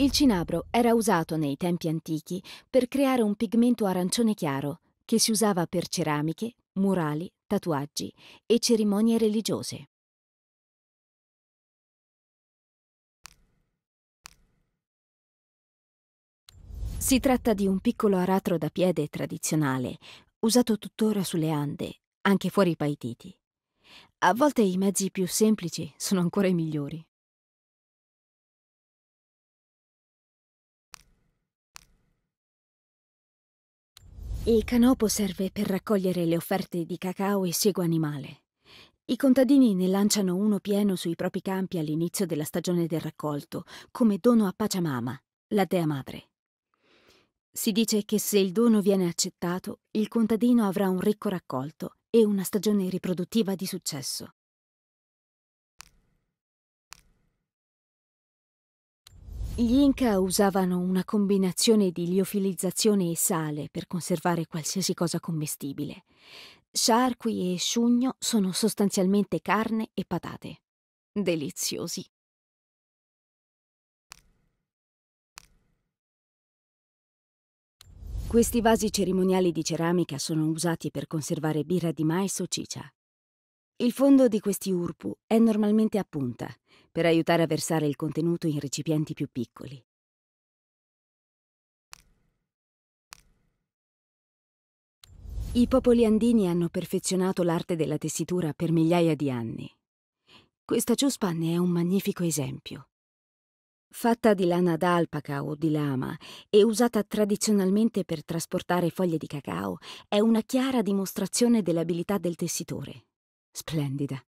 Il cinabro era usato nei tempi antichi per creare un pigmento arancione chiaro che si usava per ceramiche, murali, tatuaggi e cerimonie religiose. Si tratta di un piccolo aratro da piede tradizionale, usato tuttora sulle Ande, anche fuori i Paititi. A volte i mezzi più semplici sono ancora i migliori. Il canopo serve per raccogliere le offerte di cacao e sego animale. I contadini ne lanciano uno pieno sui propri campi all'inizio della stagione del raccolto, come dono a Pachamama, la dea madre. Si dice che se il dono viene accettato, il contadino avrà un ricco raccolto e una stagione riproduttiva di successo. Gli Inca usavano una combinazione di liofilizzazione e sale per conservare qualsiasi cosa commestibile. Sciarqui e sciugno sono sostanzialmente carne e patate. Deliziosi. Questi vasi cerimoniali di ceramica sono usati per conservare birra di mais o cicia. Il fondo di questi urpu è normalmente a punta, per aiutare a versare il contenuto in recipienti più piccoli. I popoli andini hanno perfezionato l'arte della tessitura per migliaia di anni. Questa ciuspa ne è un magnifico esempio. Fatta di lana d'alpaca o di lama e usata tradizionalmente per trasportare foglie di cacao, è una chiara dimostrazione dell'abilità del tessitore. Splendida.